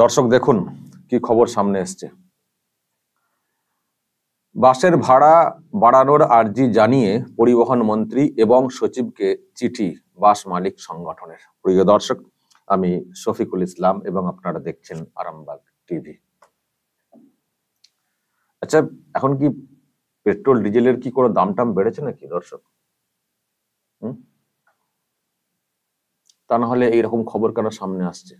দর্শক দেখুন কি খবর সামনে এসছে বাসের ভাড়া বাড়ানোর আর্জি জানিয়ে পরিবহন মন্ত্রী এবং সচিবকে চিঠি বাস মালিক সংগঠনের প্রিয় দর্শক আমি শফিকুল ইসলাম এবং আপনারা দেখছেন আরামবাগ টিভি আচ্ছা এখন কি পেট্রোল ডিজেলের কি কোনো দাম টাম বেড়েছে নাকি দর্শক তা না হলে এইরকম খবর কেন সামনে আসছে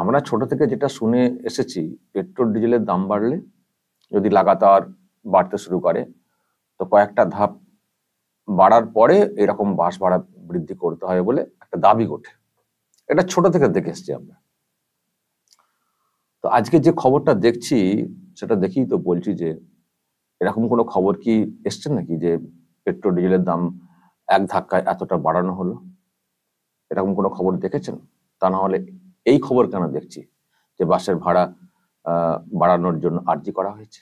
আমরা ছোট থেকে যেটা শুনে এসেছি পেট্রোল ডিজেলের দাম বাড়লে যদি লাগাতার বাড়তে শুরু করে তো কয়েকটা ধাপ বাড়ার পরে এরকম বাস ভাড়া বৃদ্ধি করতে হয় বলে একটা দাবি ওঠে এটা ছোট থেকে দেখে এসছি আমরা তো আজকে যে খবরটা দেখছি সেটা দেখেই তো বলছি যে এরকম কোনো খবর কি এসছে নাকি যে পেট্রোল ডিজেলের দাম এক ধাক্কায় এতটা বাড়ানো হলো এরকম কোনো খবর দেখেছেন তা না হলে এই খবর কেন দেখছি যে বাসের ভাড়া বাড়ানোর জন্য আর্জি করা হয়েছে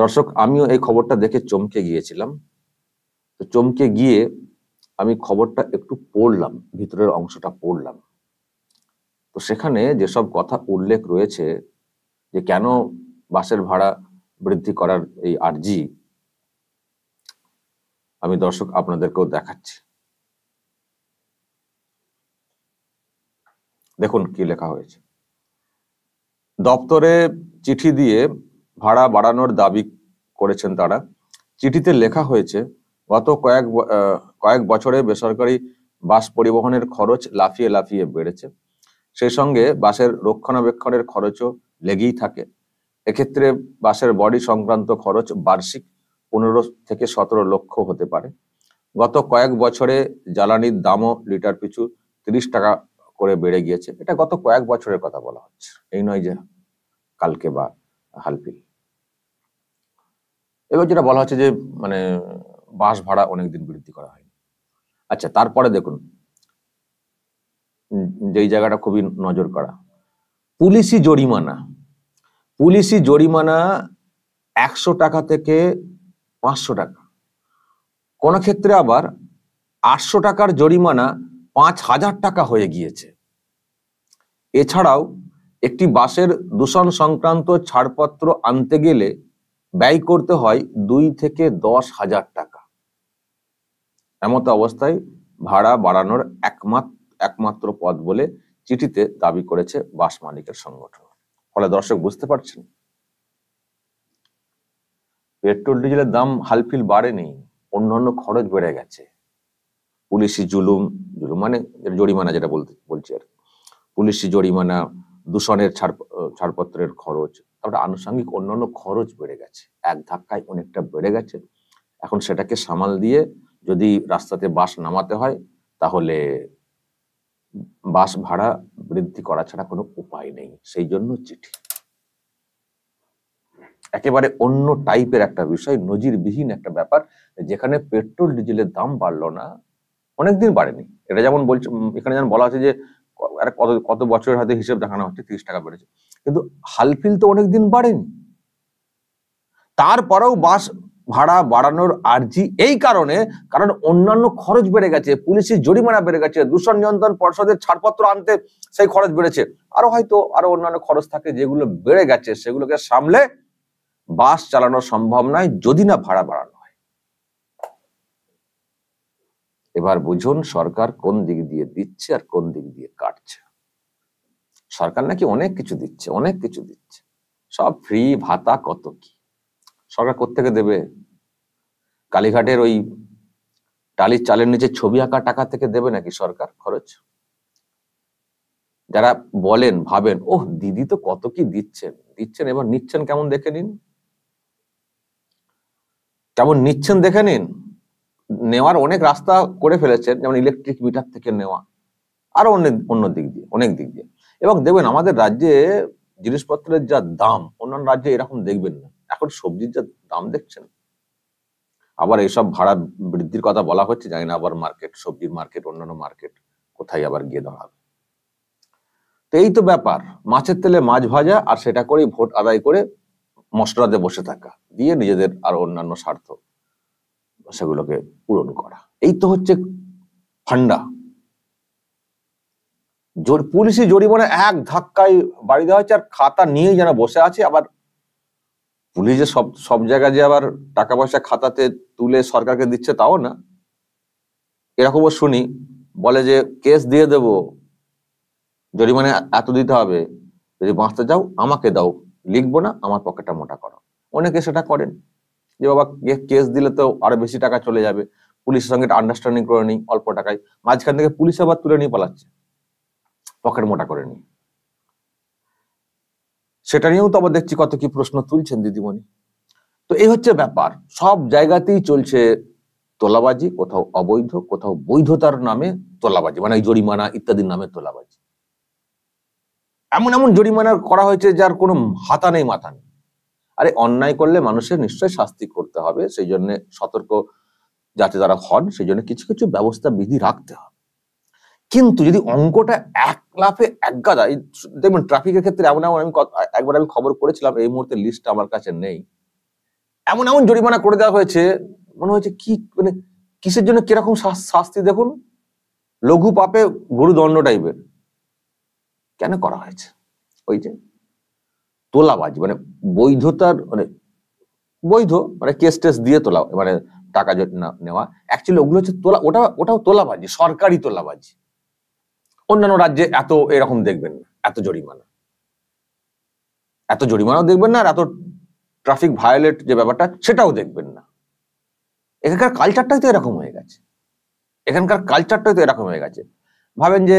দর্শক আমিও এই খবরটা দেখে চমকে গিয়েছিলাম তো চমকে গিয়ে আমি খবরটা একটু পড়লাম ভিতরের অংশটা পড়লাম তো সেখানে যেসব কথা উল্লেখ রয়েছে যে কেন বাসের ভাড়া বৃদ্ধি করার এই আর্জি আমি দর্শক আপনাদেরকেও দেখাচ্ছি দেখুন কি লেখা হয়েছে দপ্তরে চিঠি দিয়ে ভাড়া বাড়ানোর দাবি করেছেন তারা চিঠিতে লেখা হয়েছে গত কয়েক কয়েক বছরে বেসরকারি বাস পরিবহনের খরচ লাফিয়ে লাফিয়ে বেড়েছে সেই সঙ্গে বাসের রক্ষণাবেক্ষণের খরচও লেগেই থাকে এক্ষেত্রে বাসের বডি সংক্রান্ত খরচ বার্ষিক পনেরো থেকে সতেরো লক্ষ হতে পারে গত কয়েক বছরে জ্বালানির দামও লিটার পিছু তিরিশ টাকা করে বেড়ে গিয়েছে এটা গত কয়েক বছরের কথা বলা হচ্ছে এই নয় যে কালকে বা হালফিল এবার যেটা বলা হচ্ছে যে মানে বাস ভাড়া অনেকদিন বৃদ্ধি করা হয়নি আচ্ছা তারপরে দেখুন যেই জায়গাটা খুবই নজর করা পুলিশি জরিমানা পুলিশি জরিমানা একশো টাকা থেকে পাঁচশো টাকা কোনো ক্ষেত্রে আবার আটশো টাকার জরিমানা পাঁচ হাজার টাকা হয়ে গিয়েছে এছাড়াও একটি বাসের দূষণ সংক্রান্ত ছাড়পত্র আনতে গেলে ব্যয় করতে হয় দুই থেকে দশ হাজার টাকা এমত অবস্থায় ভাড়া বাড়ানোর একমাত্র একমাত্র পথ বলে চিঠিতে দাবি করেছে বাস মালিকের সংগঠন ফলে দর্শক বুঝতে পারছেন পেট্রোল ডিজেলের দাম হালফিল বাড়েনি অন্যান্য খরচ বেড়ে গেছে পুলিশি জুলুম জুলুম মানে জরিমানা যেটা বলতে বলছি আর কি পুলিশি জরিমানা দূষণের ছাড় ছাড়পত্রের খরচ তারপরে আনুষঙ্গিক অন্যান্য খরচ বেড়ে গেছে এক ধাক্কায় অনেকটা বেড়ে গেছে এখন সেটাকে সামাল দিয়ে যদি রাস্তাতে বাস নামাতে হয় তাহলে বাস ভাড়া বৃদ্ধি করা ছাড়া কোনো উপায় নেই সেই জন্য চিঠি একেবারে অন্য টাইপের একটা বিষয় নজিরবিহীন একটা ব্যাপার যেখানে পেট্রোল ডিজেলের দাম বাড়লো না অনেকদিন বাড়েনি এটা যেমন বলছে এখানে যেমন বলা আছে যে কত কত বছরের হাতে হিসেব দেখানো হচ্ছে তিরিশ টাকা বেড়েছে কিন্তু হালফিল তো অনেকদিন বাড়েনি তারপরেও বাস ভাড়া বাড়ানোর আর্জি এই কারণে কারণ অন্যান্য খরচ বেড়ে গেছে পুলিশের জরিমানা বেড়ে গেছে দূষণ নিয়ন্ত্রণ পর্ষদের ছাড়পত্র আনতে সেই খরচ বেড়েছে আরো হয়তো আরো অন্যান্য খরচ থাকে যেগুলো বেড়ে গেছে সেগুলোকে সামলে বাস চালানো সম্ভব নয় যদি না ভাড়া বাড়ানো এবার বুঝুন সরকার কোন দিক দিয়ে দিচ্ছে আর কোন দিক দিয়ে কাটছে সরকার নাকি অনেক কিছু দিচ্ছে অনেক কিছু দিচ্ছে সব ফ্রি ভাতা কত কি সরকার কোথেকে দেবে কালীঘাটের ওই টালির চালের নিচে ছবি আঁকা টাকা থেকে দেবে নাকি সরকার খরচ যারা বলেন ভাবেন ওহ দিদি তো কত কি দিচ্ছেন দিচ্ছেন এবার নিচ্ছেন কেমন দেখে নিন কেমন নিচ্ছেন দেখে নিন নেওয়ার অনেক রাস্তা করে ফেলেছেন যেমন ইলেকট্রিক মিটার থেকে নেওয়া আরো অনেক অন্য দিক দিয়ে অনেক দিক দিয়ে এবং দেখবেন আমাদের রাজ্যে জিনিসপত্রের যা দাম অন্যান্য রাজ্যে এরকম দেখবেন না এখন সবজির যা দাম দেখছেন আবার এইসব ভাড়া বৃদ্ধির কথা বলা হচ্ছে জানি না আবার মার্কেট সবজির মার্কেট অন্যান্য মার্কেট কোথায় আবার গিয়ে দাঁড়াবে তো এই তো ব্যাপার মাছের তেলে মাছ ভাজা আর সেটা করেই ভোট আদায় করে মশলাতে বসে থাকা দিয়ে নিজেদের আর অন্যান্য স্বার্থ সেগুলোকে পূরণ করা এই তো হচ্ছে ফান্ডা পুলিশি জরিমানা এক ধাক্কায় বাড়ি দেওয়া হচ্ছে আর খাতা নিয়ে যেন বসে আছে আবার পুলিশ যে সব সব জায়গায় যে আবার টাকা পয়সা খাতাতে তুলে সরকারকে দিচ্ছে তাও না এরকমও শুনি বলে যে কেস দিয়ে দেব জরিমানা এত দিতে হবে যদি বাঁচতে যাও আমাকে দাও লিখবো না আমার পকেটটা মোটা করো অনেকে সেটা করেন যে বাবা কেস দিলে তো আরো বেশি টাকা চলে যাবে পুলিশের সঙ্গে আন্ডারস্ট্যান্ডিং করে নিই অল্প টাকায় মাঝখান থেকে পুলিশ আবার তুলে নিয়ে পালাচ্ছে পকেট মোটা করে নিয়ে সেটা নিয়েও তো আবার দেখছি কত কি প্রশ্ন তুলছেন দিদিমণি তো এই হচ্ছে ব্যাপার সব জায়গাতেই চলছে তোলাবাজি কোথাও অবৈধ কোথাও বৈধতার নামে তোলাবাজি মানে জরিমানা ইত্যাদির নামে তোলাবাজি এমন এমন জরিমানা করা হয়েছে যার কোনো হাতা নেই মাথা নেই আরে অন্যায় করলে মানুষের নিশ্চয়ই শাস্তি করতে হবে সেই জন্য সতর্ক যাতে তারা হন সেই জন্য কিছু কিছু ব্যবস্থা বিধি রাখতে হবে কিন্তু যদি অঙ্কটা এক লাফে এক গাদা দেখবেন ট্রাফিকের ক্ষেত্রে এমন এমন আমি একবার আমি খবর করেছিলাম এই মুহূর্তে লিস্টটা আমার কাছে নেই এমন এমন জরিমানা করে দেওয়া হয়েছে মনে হয়েছে কি মানে কিসের জন্য কিরকম শাস্তি দেখুন লঘু পাপে গুরুদণ্ড টাইপের কেন করা হয়েছে ওই যে তোলাবাজি মানে বৈধতার মানে বৈধ মানে কেস টেস দিয়ে তোলা মানে টাকা নেওয়া অ্যাকচুয়ালি ওগুলো হচ্ছে তোলা ওটা ওটাও তোলাবাজি সরকারি তোলাবাজি অন্যান্য রাজ্যে এত এরকম দেখবেন না এত জরিমানা এত জরিমানাও দেখবেন না আর এত ট্রাফিক ভায়োলেট যে ব্যাপারটা সেটাও দেখবেন না এখানকার কালচারটাই তো এরকম হয়ে গেছে এখানকার কালচারটাই তো এরকম হয়ে গেছে ভাবেন যে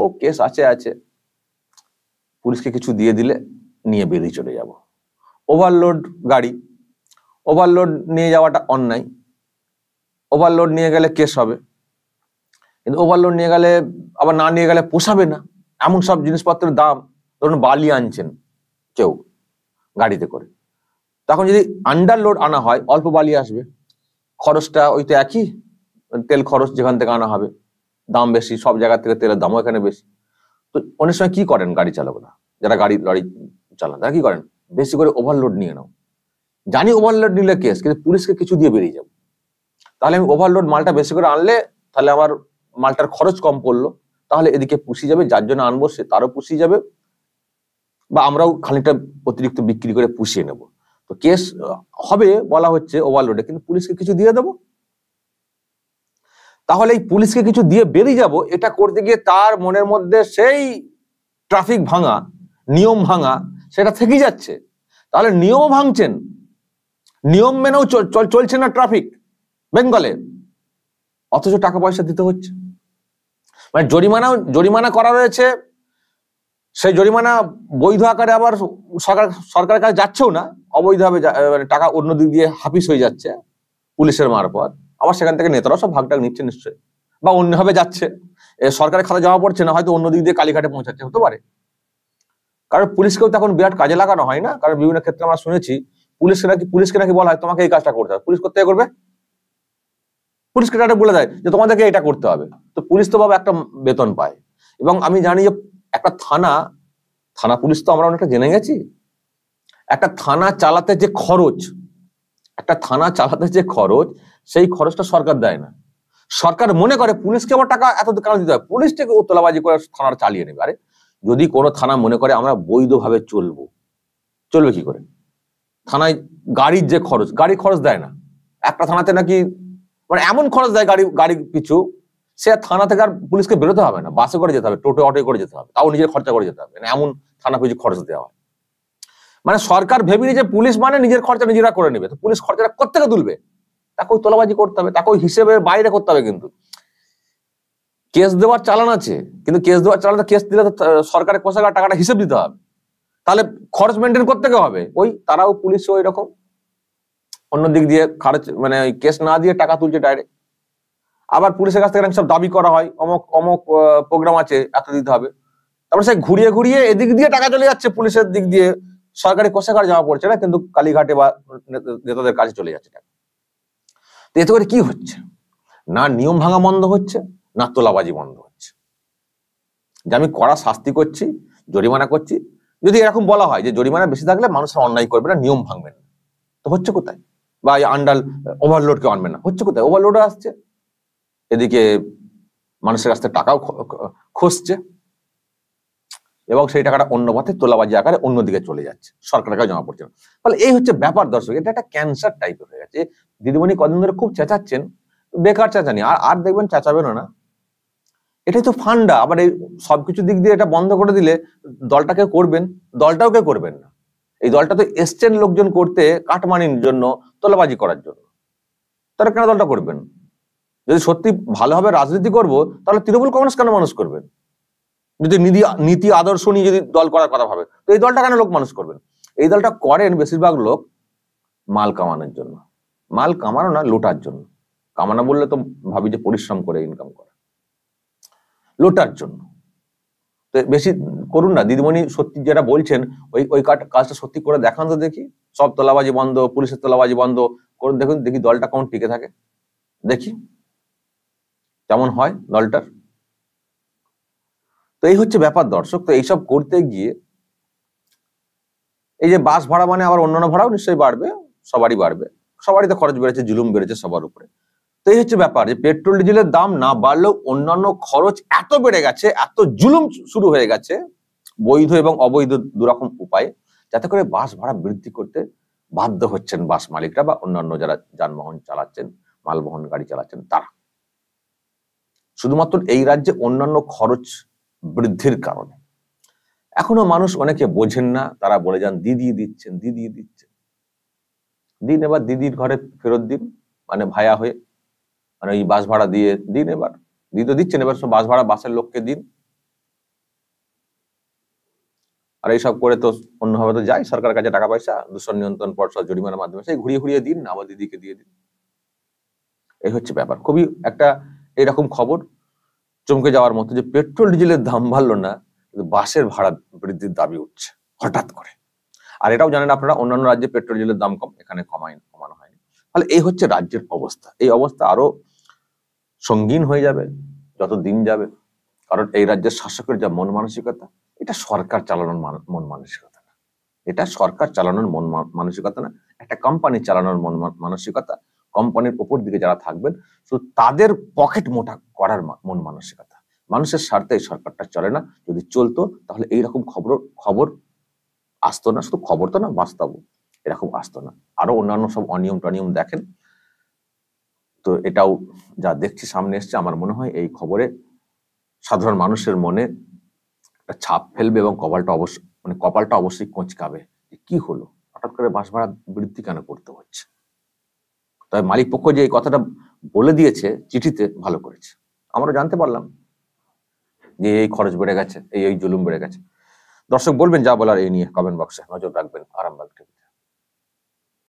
ও কেস আছে আছে পুলিশকে কিছু দিয়ে দিলে নিয়ে বেরিয়ে চলে যাব ওভারলোড গাড়ি ওভারলোড নিয়ে যাওয়াটা অন্যায় ওভারলোড নিয়ে গেলে কেস হবে কিন্তু ওভারলোড নিয়ে গেলে আবার না নিয়ে গেলে পোষাবে না এমন সব জিনিসপত্রের দাম ধরুন বালি আনছেন কেউ গাড়িতে করে তখন যদি আন্ডারলোড আনা হয় অল্প বালি আসবে খরচটা ওই তো একই তেল খরচ যেখান থেকে আনা হবে দাম বেশি সব জায়গার থেকে তেলের দামও এখানে বেশি তো অনেক সময় কি করেন গাড়ি চালকরা যারা গাড়ি লড়ি চালান তারা কি করেন বেশি করে ওভারলোড নিয়ে নাও জানি ওভারলোড নিলে কেস কিন্তু পুলিশকে কিছু দিয়ে বেরিয়ে যাবো তাহলে আমি ওভারলোড মালটা বেশি করে আনলে তাহলে আমার মালটার খরচ কম পড়লো তাহলে এদিকে পুষি যাবে যার জন্য আনবো সে তারও পুষি যাবে বা আমরাও খানিকটা অতিরিক্ত বিক্রি করে পুষিয়ে নেব তো কেস হবে বলা হচ্ছে ওভারলোডে কিন্তু পুলিশকে কিছু দিয়ে দেবো তাহলে এই পুলিশকে কিছু দিয়ে বেরিয়ে যাব এটা করতে গিয়ে তার মনের মধ্যে সেই ট্রাফিক ভাঙা নিয়ম ভাঙা সেটা থেকেই যাচ্ছে তাহলে নিয়ম ভাঙছেন নিয়ম মেনেও চলছে না ট্রাফিক বেঙ্গলে অথচ টাকা পয়সা দিতে হচ্ছে মানে জরিমানা জরিমানা করা রয়েছে সেই জরিমানা বৈধ আকারে আবার সরকার সরকারের কাছে যাচ্ছেও না অবৈধভাবে মানে টাকা অন্য দিক দিয়ে হাফিস হয়ে যাচ্ছে পুলিশের মারফত আবার সেখান থেকে নেতারাও সব ভাগটাগ নিচ্ছে নিশ্চয়ই বা অন্যভাবে যাচ্ছে সরকারের খাতা জমা পড়ছে না হয়তো অন্য দিক দিয়ে কালীঘাটে পৌঁছাচ্ছে হতে পারে কারণ পুলিশকেও তো এখন বিরাট কাজে লাগানো হয় না কারণ বিভিন্ন ক্ষেত্রে আমরা শুনেছি পুলিশকে নাকি পুলিশকে নাকি বলা হয় তোমাকে এই কাজটা করতে হবে পুলিশ করতে করবে পুলিশকে তারা বলে দেয় যে তোমাদেরকে এটা করতে হবে তো পুলিশ তো বাবা একটা বেতন পায় এবং আমি জানি যে একটা থানা থানা পুলিশ তো আমরা অনেকটা জেনে গেছি একটা থানা চালাতে যে খরচ একটা থানা চালাতে যে খরচ সেই খরচটা সরকার দেয় না সরকার মনে করে পুলিশকে আবার টাকা এত কেন দিতে হয় পুলিশ থেকে ও তোলাবাজি করে থানার চালিয়ে নেবে আরে যদি কোনো থানা মনে করে আমরা বৈধভাবে চলব চলবে কি করে থানায় গাড়ির যে খরচ গাড়ি খরচ দেয় না একটা থানাতে নাকি মানে এমন খরচ দেয় গাড়ি গাড়ি পিছু সে থানা থেকে আর পুলিশকে বেরোতে হবে না বাসে করে যেতে হবে টোটো অটো করে যেতে হবে তাও নিজের খরচা করে যেতে হবে মানে এমন থানা পিছু খরচ দেওয়া হয় মানে সরকার ভেবে যে পুলিশ মানে নিজের খরচা নিজেরা করে নেবে তো পুলিশ খরচাটা কোথেকে তুলবে তাকে তোলাবাজি করতে হবে তাকে হিসেবে বাইরে করতে হবে কিন্তু কেস দেওয়ার চালান আছে কিন্তু কেস দেওয়ার চালান কেস দিলে তো সরকারের কোষাগার টাকাটা হিসেব দিতে হবে তাহলে খরচ মেনটেন করতে হবে ওই তারাও পুলিশ ওই রকম অন্য দিক দিয়ে খরচ মানে ওই কেস না দিয়ে টাকা তুলছে ডাইরেক্ট আবার পুলিশের কাছ থেকে সব দাবি করা হয় অমক অমক প্রোগ্রাম আছে এত দিতে হবে তারপরে সে ঘুরিয়ে ঘুরিয়ে এদিক দিয়ে টাকা চলে যাচ্ছে পুলিশের দিক দিয়ে সরকারি কোষাগার জমা পড়ছে না কিন্তু কালীঘাটে বা নেতাদের কাজে চলে যাচ্ছে টাকা এতে করে কি হচ্ছে না নিয়ম ভাঙা বন্ধ হচ্ছে না তোলাবাজি বন্ধ হচ্ছে যে আমি কড়া শাস্তি করছি জরিমানা করছি যদি এরকম বলা হয় যে জরিমানা বেশি থাকলে মানুষের অন্যায় করবে না নিয়ম ভাঙবে না তো হচ্ছে কোথায় বা আন্ডাল ওভারলোডকে আনবে না হচ্ছে কোথায় ওভারলোড আসছে এদিকে মানুষের কাছ থেকে টাকাও খসছে এবং সেই টাকাটা অন্য পথে তোলাবাজি আকারে অন্যদিকে চলে যাচ্ছে সরকারের কাছে জমা পড়ছে ফলে এই হচ্ছে ব্যাপার দর্শক এটা একটা ক্যান্সার টাইপের হয়ে গেছে দিদিমণি কদিন ধরে খুব চেঁচাচ্ছেন বেকার চেঁচানি আর আর দেখবেন চেঁচাবেনও না এটাই তো ফান্ডা আবার এই সবকিছু দিক দিয়ে এটা বন্ধ করে দিলে দলটাকে করবেন দলটাও কে করবেন না এই দলটা তো এসছেন লোকজন করতে কাটমানির জন্য তোলাবাজি করার জন্য তারা কেন দলটা করবেন যদি সত্যি ভালোভাবে রাজনীতি করব তাহলে তৃণমূল কংগ্রেস কেন মানুষ করবেন যদি নীতি নীতি আদর্শ নিয়ে যদি দল করার কথা ভাবে তো এই দলটা কেন লোক মানুষ করবেন এই দলটা করেন বেশিরভাগ লোক মাল কামানোর জন্য মাল কামানো না লোটার জন্য কামানো বললে তো ভাবি যে পরিশ্রম করে ইনকাম করে লোটার জন্য তো বেশি করুন না দিদিমণি সত্যি যেটা বলছেন ওই ওই কাজটা সত্যি করে দেখান তো দেখি সব তোলাবাজি বন্ধ পুলিশের তোলাবাজি বন্ধ করুন দেখুন দেখি দলটা কেমন টিকে থাকে দেখি কেমন হয় দলটার তো এই হচ্ছে ব্যাপার দর্শক তো এইসব করতে গিয়ে এই যে বাস ভাড়া মানে আবার অন্যান্য ভাড়াও নিশ্চয়ই বাড়বে সবারই বাড়বে সবারই তো খরচ বেড়েছে জুলুম বেড়েছে সবার উপরে তো এই হচ্ছে ব্যাপার যে পেট্রোল ডিজেলের দাম না বাড়লেও অন্যান্য খরচ এত বেড়ে গেছে এত জুলুম শুরু হয়ে গেছে বৈধ এবং অবৈধ দুরকম উপায়ে যাতে করে বাস ভাড়া বৃদ্ধি করতে বাধ্য হচ্ছেন বাস মালিকরা বা অন্যান্য যারা যানবাহন চালাচ্ছেন মালবহন গাড়ি চালাচ্ছেন তারা শুধুমাত্র এই রাজ্যে অন্যান্য খরচ বৃদ্ধির কারণে এখনো মানুষ অনেকে বোঝেন না তারা বলে যান দিদি দিচ্ছেন দিদি দিচ্ছেন দিন এবার দিদির ঘরে ফেরত দিন মানে ভায়া হয়ে মানে ওই বাস ভাড়া দিয়ে দিন এবার দিয়ে তো দিচ্ছেন এবার সব বাস ভাড়া বাসের লোককে দিন আর এইসব করে তো অন্যভাবে তো যায় সরকার কাছে টাকা পয়সা দূষণ নিয়ন্ত্রণ পর্ষদ জরিমানার মাধ্যমে সেই ঘুরিয়ে ঘুরিয়ে দিন না আবার দিদিকে দিয়ে দিন এই হচ্ছে ব্যাপার খুবই একটা এরকম খবর চমকে যাওয়ার মতো যে পেট্রোল ডিজেলের দাম বাড়লো না কিন্তু বাসের ভাড়া বৃদ্ধির দাবি উঠছে হঠাৎ করে আর এটাও জানেন আপনারা অন্যান্য রাজ্যে পেট্রোল ডিজেলের দাম কম এখানে কমায় কমানো হয়নি তাহলে এই হচ্ছে রাজ্যের অবস্থা এই অবস্থা আরো সঙ্গীন হয়ে যাবে যত দিন যাবে কারণ এই রাজ্যের শাসকের যা মন মানসিকতা এটা সরকার চালানোর মন মানসিকতা না এটা সরকার চালানোর মন মানসিকতা না একটা কোম্পানি চালানোর মন মানসিকতা কোম্পানির ওপর দিকে যারা থাকবেন শুধু তাদের পকেট মোটা করার মন মানসিকতা মানুষের স্বার্থে এই সরকারটা চলে না যদি চলতো তাহলে এইরকম খবর খবর আসতো না শুধু খবর তো না বাস্তব এরকম আসতো না আরো অন্যান্য সব অনিয়ম টনিয়ম দেখেন তো এটাও যা দেখছি সামনে এসছে আমার মনে হয় এই খবরে সাধারণ মানুষের মনে একটা ছাপ ফেলবে এবং কপালটা অবশ্য মানে কপালটা অবশ্যই কোঁচকাবে কি হলো হঠাৎ করে বাস ভাড়া বৃদ্ধি কেন করতে হচ্ছে তবে মালিক পক্ষ যে এই কথাটা বলে দিয়েছে চিঠিতে ভালো করেছে আমরা জানতে পারলাম যে এই খরচ বেড়ে গেছে এই এই জুলুম বেড়ে গেছে দর্শক বলবেন যা বলার এই নিয়ে কমেন্ট বক্সে নজর রাখবেন আরামবাগ টিভিতে